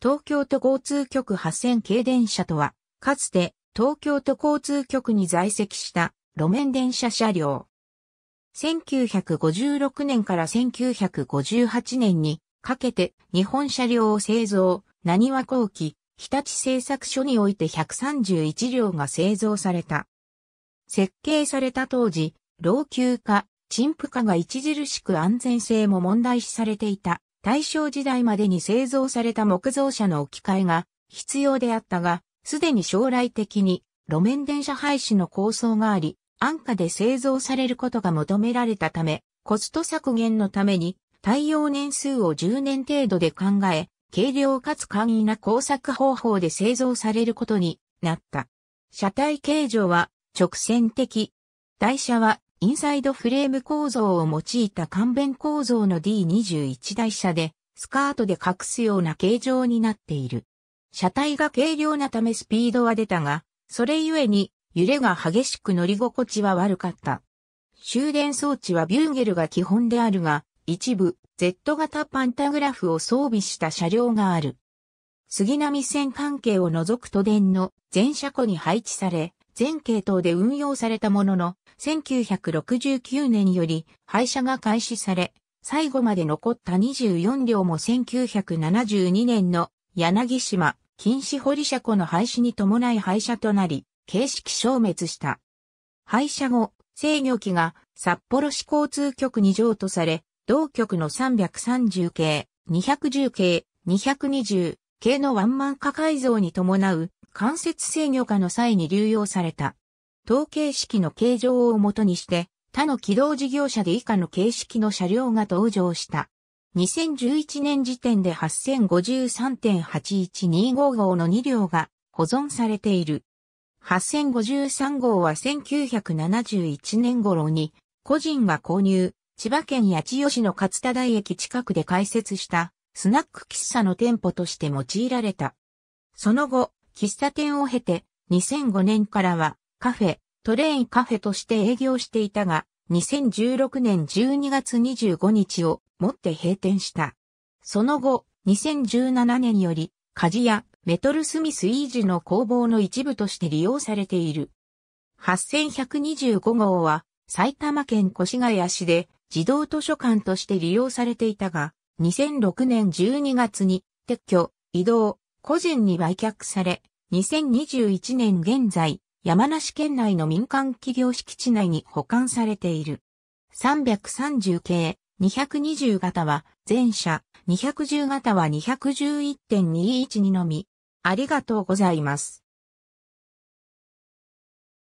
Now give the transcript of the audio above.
東京都交通局8000系電車とは、かつて東京都交通局に在籍した路面電車車両。1956年から1958年にかけて日本車両を製造、何は後期、日立製作所において131両が製造された。設計された当時、老朽化、陳腐化が著しく安全性も問題視されていた大正時代までに製造された木造車の置き換えが必要であったが、すでに将来的に路面電車廃止の構想があり、安価で製造されることが求められたため、コスト削減のために、耐用年数を10年程度で考え、軽量かつ簡易な工作方法で製造されることになった。車体形状は直線的。台車はインサイドフレーム構造を用いた簡便構造の D21 台車で、スカートで隠すような形状になっている。車体が軽量なためスピードは出たが、それゆえに揺れが激しく乗り心地は悪かった。終電装置はビューゲルが基本であるが、一部 Z 型パンタグラフを装備した車両がある。杉並線関係を除く都電の全車庫に配置され、全系統で運用されたものの、1969年より廃車が開始され、最後まで残った24両も1972年の柳島、禁止堀車庫の廃止に伴い廃車となり、形式消滅した。廃車後、制御機が札幌市交通局に譲渡され、同局の330系、210系、220系のワンマン化改造に伴う間接制御化の際に流用された。統計式の形状をもとにして、他の軌道事業者で以下の形式の車両が登場した。2011年時点で8 0 5 3 8 1 2 5号の2両が保存されている。8053号は1971年頃に個人が購入、千葉県八千代市の勝田台駅近くで開設したスナック喫茶の店舗として用いられた。その後、喫茶店を経て、2005年からはカフェ、トレインカフェとして営業していたが、2016年12月25日をもって閉店した。その後、2017年より、鍛冶屋、メトルスミスイージの工房の一部として利用されている。8125号は、埼玉県越谷市で児童図書館として利用されていたが、2006年12月に撤去、移動、個人に売却され、2021年現在、山梨県内の民間企業敷地内に保管されている。330系、220型は、全車、210型は211.212のみ。ありがとうございます。